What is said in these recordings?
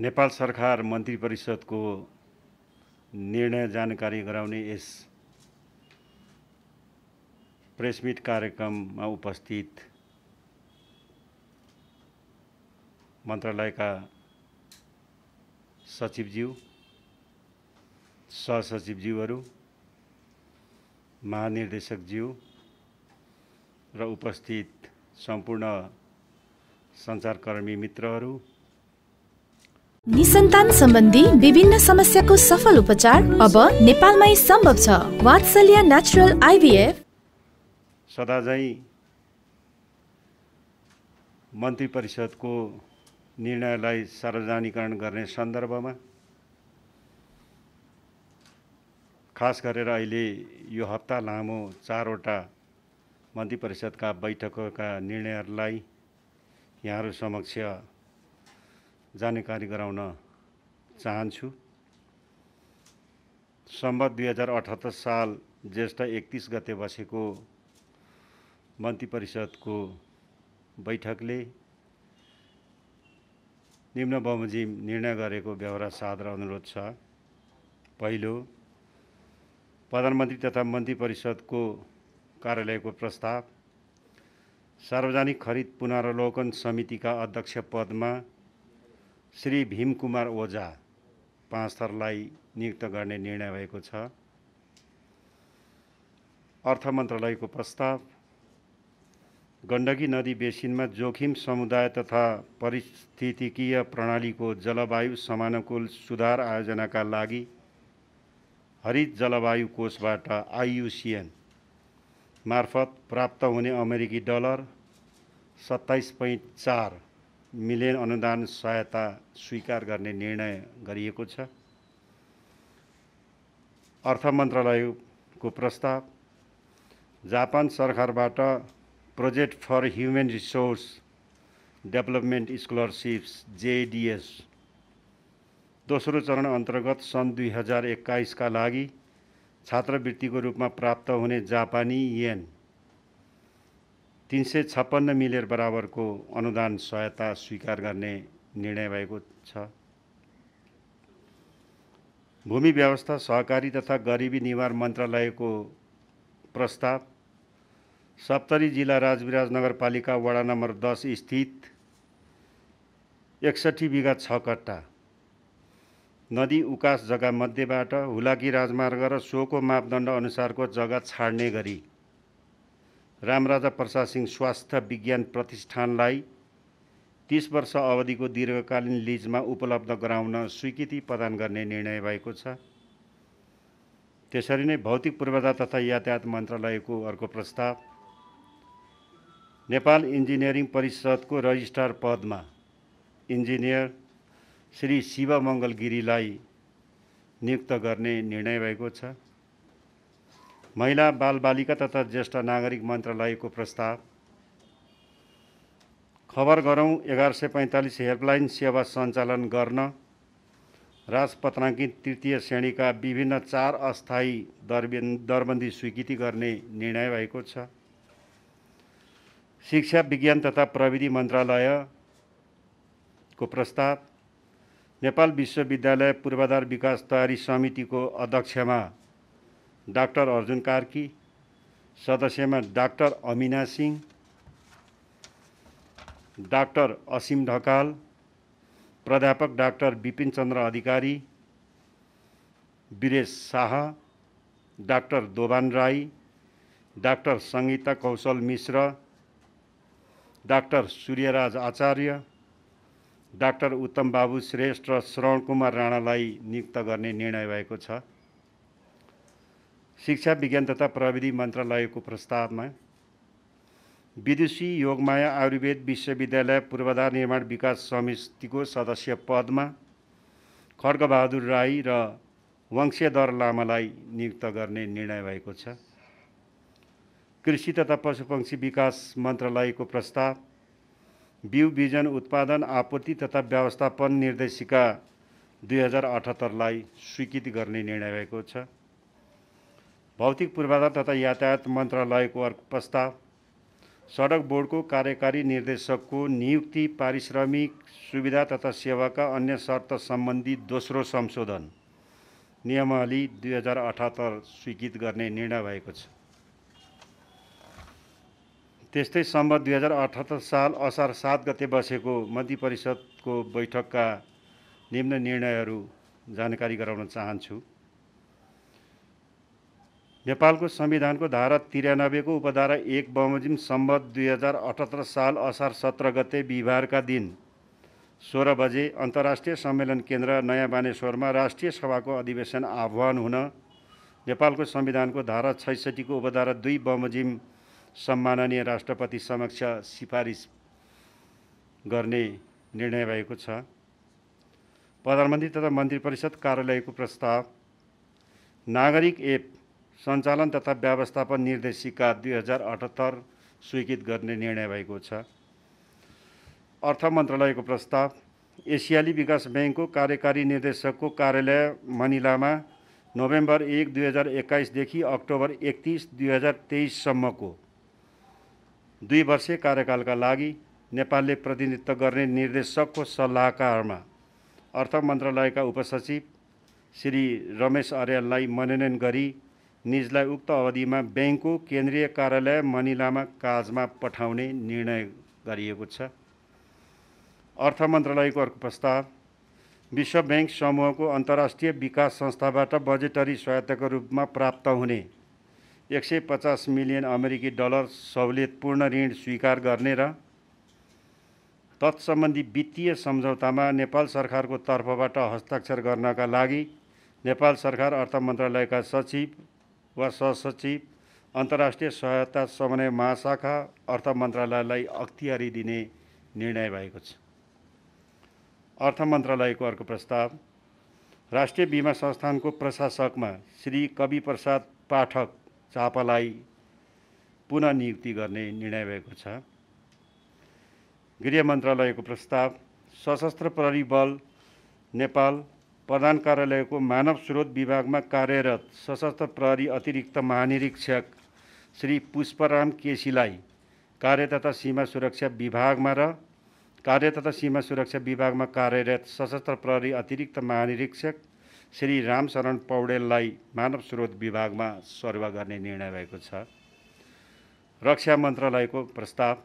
नेपाल सरकार मन्त्री परिषदको निर्णय जानकारी गराउने यस प्रेसमिट कार्यक्रममा उपस्थित मन्त्रालयका सचिवज्यू सहसचिवज्यूहरू महानिर्देशकज्यू र उपस्थित सम्पूर्ण सञ्चारकर्मी मित्रहरू निसन्तान सम्बन्धी विभिन्न समस्याको सफल उपचार अब नेपालमै सम्भव छ वात्सल्य नेचुरल आइभीएफ सदा चाहिँ मन्त्री परिषदको निर्णयलाई सार्वजनिकरण गर्ने सन्दर्भमा खास गरेर अहिले यो हप्ता लामो चारवटा मन्त्री परिषदका बैठकका निर्णयहरूलाई यहाँहरू समक्ष जानकारी गराउन चाहन्छु सम्बत दुई हजार अठहत्तर साल ज्येष्ठ एकतिस गते बसेको मन्त्री परिषदको बैठकले निम्न बमोजिम निर्णय गरेको व्यवहार र अनुरोध छ पहिलो प्रधानमन्त्री तथा मन्त्री परिषदको कार्यालयको प्रस्ताव सार्वजनिक खरिद पुनरावलोकन समितिका अध्यक्ष पदमा श्री भीमकुमार ओझा पाँच थरलाई नियुक्त गर्ने निर्णय भएको छ अर्थ मन्त्रालयको प्रस्ताव गण्डकी नदी बेसिनमा जोखिम समुदाय तथा परिस्थितिकीय प्रणालीको जलवायु समानुकूल सुधार आयोजनाका लागि हरित जलवायु कोषबाट आइयुसिएन मार्फत प्राप्त हुने अमेरिकी डलर सत्ताइस पोइन्ट चार मिलियन अनुदान सहायता स्वीकार गर्ने निर्णय गरिएको छ अर्थ मन्त्रालयको प्रस्ताव जापान सरकारबाट project for human resource development scholarships JDS दोस्रो चरण अन्तर्गत सन् दुई हजार एक्काइसका लागि छात्रवृत्तिको रूपमा प्राप्त हुने जापानी येन तिन सय छप्पन्न मिलियन बराबरको अनुदान सहायता स्वीकार गर्ने निर्णय भएको छ भूमि व्यवस्था सहकारी तथा गरिबी निवारण मन्त्रालयको प्रस्ताव सप्तरी जिल्ला राजविराज नगरपालिका वडा नम्बर दस स्थित एकसट्ठी बिघा छ कट्टा नदी उकास जग्गा मध्येबाट हुलाकी राजमार्ग र सोको मापदण्ड अनुसारको जग्गा छाड्ने गरी रामराजा प्रसाद सिंह स्वास्थ्य विज्ञान प्रतिष्ठानलाई तिस वर्ष अवधिको दीर्घकालीन लिजमा उपलब्ध गराउन स्वीकृति प्रदान गर्ने निर्णय भएको छ त्यसरी नै भौतिक पूर्वाधार तथा यातायात मन्त्रालयको अर्को प्रस्ताव नेपाल इन्जिनियरिङ परिषदको रजिस्ट्रार पदमा इन्जिनियर श्री शिवमङ्गल गिरीलाई नियुक्त गर्ने निर्णय भएको छ महिला बालबालिका तथा ज्येष्ठ नागरिक मन्त्रालयको प्रस्ताव खबर गरौँ एघार सय पैँतालिस हेल्पलाइन सेवा सञ्चालन गर्न राजपत्राङ्कित तृतीय श्रेणीका विभिन्न चार अस्थायी दरबे दरबन्दी स्वीकृति गर्ने निर्णय भएको छ शिक्षा विज्ञान तथा प्रविधि मन्त्रालयको प्रस्ताव नेपाल विश्वविद्यालय पूर्वाधार विकास तयारी समितिको अध्यक्षमा डाक्टर अर्जुन कार्की सदस्यमा डाक्टर अमिना सिंह डाक्टर असीम ढकाल प्राध्यापक doctor Bipin Chandra Adhikari Viresh Shah doctor Doban Rai doctor Sangita Kaushal Mishra doctor Suryaraj Acharya doctor Uttam Babu Shrestha र श्रवण कुमार राणालाई नियुक्त गर्ने निर्णय भएको छ शिक्षा विज्ञान तथा प्रविधि मन्त्रालयको प्रस्तावमा विदुषी योगमाया आयुर्वेद विश्वविद्यालय पूर्वाधार निर्माण विकास समितिको सदस्य पदमा खड्गबहादुर राई र वंशेधर लामालाई नियुक्त गर्ने निर्णय भएको छ कृषि तथा पशुपक्षी विकास मन्त्रालयको प्रस्ताव बिउ बिजन उत्पादन आपूर्ति तथा व्यवस्थापन निर्देशिका दुई हजार अठहत्तरलाई स्वीकृति गर्ने निर्णय भएको छ भौतिक पूर्वाधार तथा यातायात मन्त्रालयको अर्को प्रस्ताव सडक बोर्डको कार्यकारी निर्देशकको नियुक्ति पारिश्रमिक सुविधा तथा सेवाका अन्य शर्त सम्बन्धी दोस्रो संशोधन नियमावली दुई हजार अठहत्तर स्वीकृत गर्ने निर्णय भएको छ त्यस्तै सम्म दुई हजार अठहत्तर साल असार सात गते बसेको मन्त्री परिषदको बैठकका निम्न निर्णयहरू जानकारी गराउन चाहन्छु नेपालको संविधानको धारा तिरानब्बेको उपधारा एक बमोजिम सम्बत दुई हजार अठहत्तर साल असार सत्र गते बिहिबारका दिन सोह्र बजे अन्तर्राष्ट्रिय सम्मेलन केन्द्र नयाँ बानेश्वरमा राष्ट्रिय सभाको अधिवेशन आह्वान हुन नेपालको संविधानको धारा छैसठीको उपधारा दुई बमोजिम सम्माननीय राष्ट्रपति समक्ष सिफारिस गर्ने निर्णय भएको छ प्रधानमन्त्री तथा मन्त्री परिषद कार्यालयको प्रस्ताव नागरिक एप सञ्चालन तथा व्यवस्थापन निर्देशिका दुई हजार अठहत्तर स्वीकृत गर्ने निर्णय भएको छ अर्थ मन्त्रालयको प्रस्ताव एसियाली विकास ब्याङ्कको कार्यकारी निर्देशकको कार्यालय मनिलामा नोभेम्बर एक दुई हजार एक्काइसदेखि अक्टोबर एकतिस दुई हजार तेइससम्मको दुई वर्षीय कार्यकालका लागि नेपालले प्रतिनिधित्व गर्ने निर्देशकको सल्लाहकारमा अर्थ मन्त्रालयका उपसचिव श्री रमेश अर्याललाई मनोनयन गरी निजलाई उक्त अवधिमा ब्याङ्कको केन्द्रीय कार्यालय मनिलामा काजमा पठाउने निर्णय गरिएको छ अर्थ मन्त्रालयको अर्को प्रस्ताव विश्व ब्याङ्क समूहको अन्तर्राष्ट्रिय विकास संस्थाबाट बजेटरी सहायताको रूपमा प्राप्त हुने एक सय पचास मिलियन अमेरिकी डलर सहुलियतपूर्ण ऋण स्वीकार गर्ने र तत्सम्बन्धी वित्तीय सम्झौतामा नेपाल सरकारको तर्फबाट हस्ताक्षर गर्नका लागि नेपाल सरकार अर्थ मन्त्रालयका सचिव वा सहसचिव अन्तर्राष्ट्रिय सहायता समन्वय महाशाखा अर्थ मन्त्रालयलाई अख्तियारी दिने निर्णय भएको छ अर्थ मन्त्रालयको अर्को प्रस्ताव राष्ट्रिय बिमा संस्थानको प्रशासकमा श्री कवि पाठक चापालाई पुनः नियुक्ति गर्ने निर्णय भएको छ गृह मन्त्रालयको प्रस्ताव सशस्त्र प्रहरी बल नेपाल प्रधान कार्यालयको मानव स्रोत विभागमा कार्यरत सशस्त्र प्रहरी अतिरिक्त महानिरीक्षक श्री पुष्पराम केसीलाई कार्य तथा सीमा सुरक्षा विभागमा र कार्य तथा सीमा सुरक्षा विभागमा कार्यरत सशस्त्र प्रहरी अतिरिक्त महानिरीक्षक श्री रामशरण पौडेललाई मानव स्रोत विभागमा सरुवा गर्ने निर्णय भएको छ रक्षा मन्त्रालयको प्रस्ताव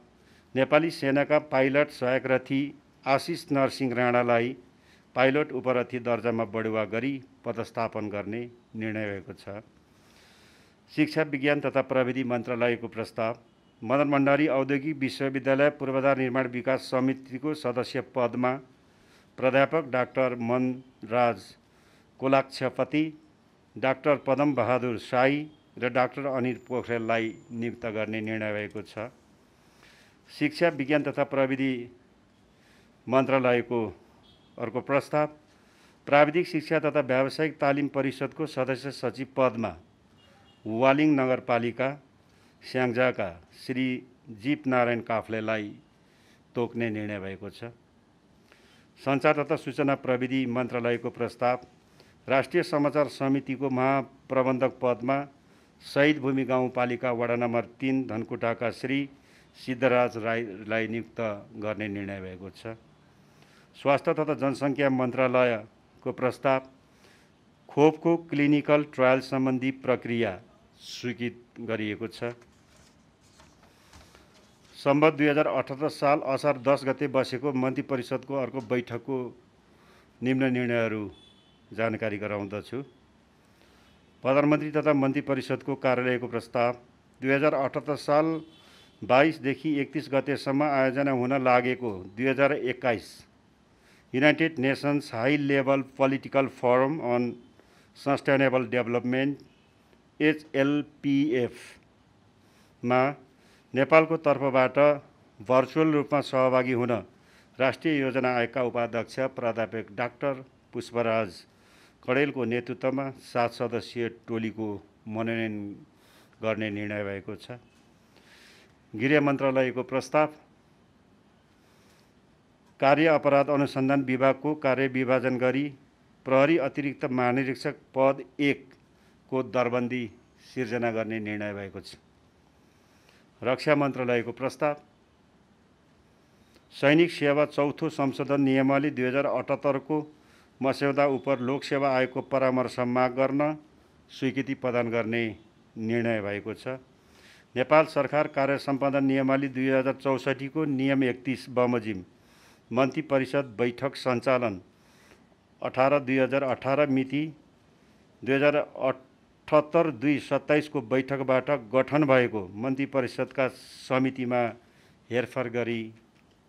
नेपाली सेनाका पाइलट सहायक रथी आशिष नरसिंह राणालाई पाइलट उपरथी दर्जामा बढुवा गरी पदस्थापन गर्ने निर्णय भएको छ शिक्षा विज्ञान तथा प्रविधि मन्त्रालयको प्रस्ताव मदन भण्डारी औद्योगिक विश्वविद्यालय पूर्वाधार निर्माण विकास समितिको सदस्य पदमा प्राध्यापक डाक्टर मनराज कोलाक्षपति डाक्टर पदम बहादुर साई र डाक्टर अनिल पोखरेललाई नियुक्त गर्ने निर्णय भएको छ शिक्षा विज्ञान तथा प्रविधि मन्त्रालयको अर्को प्रस्ताव प्राविधिक शिक्षा तथा व्यावसायिक तालिम परिषदको सदस्य सचिव पदमा वालिङ नगरपालिका स्याङ्जाका श्री जीप नारायण काफ्लेलाई तोक्ने निर्णय भएको छ सञ्चार तथा सूचना प्रविधि मन्त्रालयको प्रस्ताव राष्ट्रिय समाचार समितिको महाप्रबन्धक पदमा शहीद भूमि गाउँपालिका वडा नम्बर तिन धनकुटाका श्री सिद्धराज राईलाई नियुक्त गर्ने निर्णय भएको छ स्वास्थ्य तथा जनसङ्ख्या मन्त्रालयको प्रस्ताव खोपको क्लिनिकल ट्रायल सम्बन्धी प्रक्रिया स्वीकृत गरिएको छ सम्बत दुई हजार अठहत्तर साल असार दस गते बसेको मन्त्री परिषदको अर्को बैठकको निम्न निर्णयहरू जानकारी गराउँदछु प्रधानमन्त्री तथा मन्त्री परिषदको कार्यालयको प्रस्ताव दुई हजार अठहत्तर साल बाइसदेखि एकतिस गतेसम्म आयोजना हुन लागेको दुई हजार एक्काइस United Nations High Level Political Forum on Sustainable Development एचएलपिएफमा नेपालको तर्फबाट भर्चुअल रूपमा सहभागी हुन राष्ट्रिय योजना आयोगका उपाध्यक्ष प्राध्यापक डाक्टर पुष्पराज कडेलको नेतृत्वमा सात सदस्यीय टोलीको मनोनयन गर्ने निर्णय भएको छ गृह मन्त्रालयको प्रस्ताव कार्य अपराध अनुसन्धान विभागको कार्य विभाजन गरी प्रहरी अतिरिक्त महानिरीक्षक पद एकको दरबन्दी सिर्जना गर्ने निर्णय भएको छ रक्षा मन्त्रालयको प्रस्ताव सैनिक सेवा चौथो संशोधन नियमावली दुई हजार अठहत्तरको मस्यौदा उप लोकसेवा आयोगको परामर्श माग गर्न स्वीकृति प्रदान गर्ने निर्णय भएको छ नेपाल सरकार कार्य सम्पादन नियमावली दुई हजार चौसठीको नियम एकतिस बमोजिम मन्त्री परिषद बैठक सञ्चालन अठार दुई हजार अठार मिति दुई हजार अठहत्तर दुई सत्ताइसको बैठकबाट गठन भएको मन्त्री परिषदका समितिमा हेरफेर गरी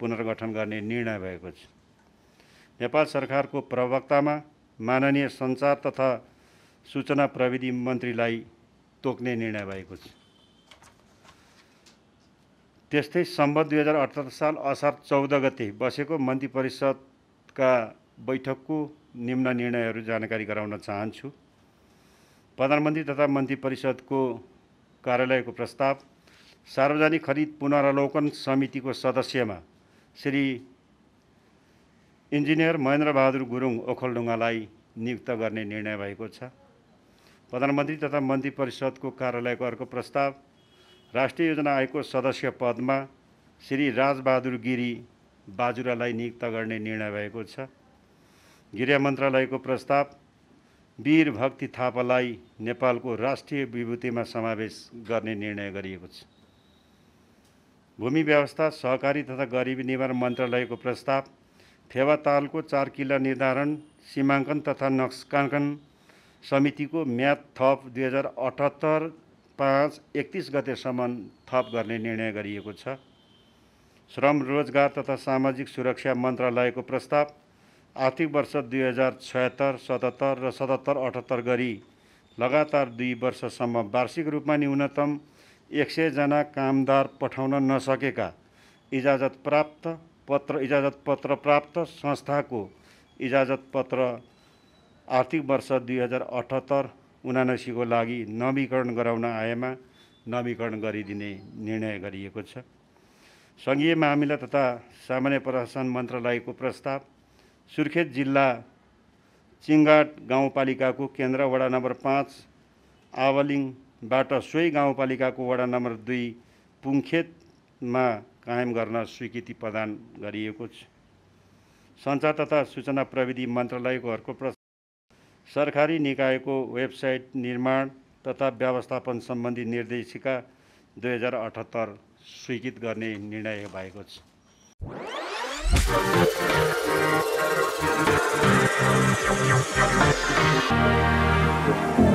पुनर्गठन गर्ने निर्णय भएको छ नेपाल सरकारको प्रवक्तामा माननीय सञ्चार तथा सूचना प्रविधि मन्त्रीलाई तोक्ने निर्णय भएको छ त्यस्तै सम्बत दुई हजार अठहत्तर साल असार चौध गते बसेको मन्त्री परिषदका बैठकको निम्न निर्णयहरू जानकारी गराउन चाहन्छु प्रधानमन्त्री तथा मन्त्री परिषदको कार्यालयको प्रस्ताव सार्वजनिक खरिद पुनरावलोकन समितिको सदस्यमा श्री इन्जिनियर महेन्द्रबहादुर गुरुङ ओखलढुङ्गालाई नियुक्त गर्ने निर्णय भएको छ प्रधानमन्त्री तथा मन्त्री परिषदको कार्यालयको अर्को प्रस्ताव राष्ट्रिय योजना आयोगको सदस्य पदमा श्री राजबहादुर गिरी बाजुरालाई नियुक्त गर्ने निर्णय भएको छ गृह मन्त्रालयको प्रस्ताव वीर भक्ति थापालाई नेपालको राष्ट्रिय विभूतिमा समावेश गर्ने निर्णय गरिएको छ भूमि व्यवस्था सहकारी तथा गरिबी निवारण मन्त्रालयको प्रस्ताव तालको चार किल्ला निर्धारण सीमाङ्कन तथा नक्साङ्कन समितिको म्याद थप दुई हजार अठहत्तर पाँच एकतिस गतेसम्म थप गर्ने निर्णय गरिएको छ श्रम रोजगार तथा सामाजिक सुरक्षा मन्त्रालयको प्रस्ताव आर्थिक वर्ष दुई हजार छयत्तर सतहत्तर र सतहत्तर अठहत्तर गरी लगातार दुई वर्षसम्म वार्षिक रूपमा न्यूनतम एक सयजना कामदार पठाउन नसकेका इजाजत प्राप्त पत्र इजाजत पत्र प्राप्त संस्थाको इजाजत पत्र आर्थिक वर्ष दुई हजार अठहत्तर उनासीको लागि नवीकरण गराउन आएमा नवीकरण गरिदिने निर्णय गरिएको छ सङ्घीय मामिला तथा सामान्य प्रशासन मन्त्रालयको प्रस्ताव सुर्खेत जिल्ला चिङ्गाट गाउँपालिकाको केन्द्र वडा नम्बर पाँच आवलिङबाट सोही गाउँपालिकाको वडा नम्बर दुई पुङखेतमा कायम गर्न स्वीकृति प्रदान गरिएको छ सञ्चार तथा सूचना प्रविधि मन्त्रालयको अर्को प्रस्ताव सरकारी निकायको वेबसाइट निर्माण तथा व्यवस्थापन सम्बन्धी निर्देशिका दुई हजार अठहत्तर स्वीकृत गर्ने निर्णय भएको छ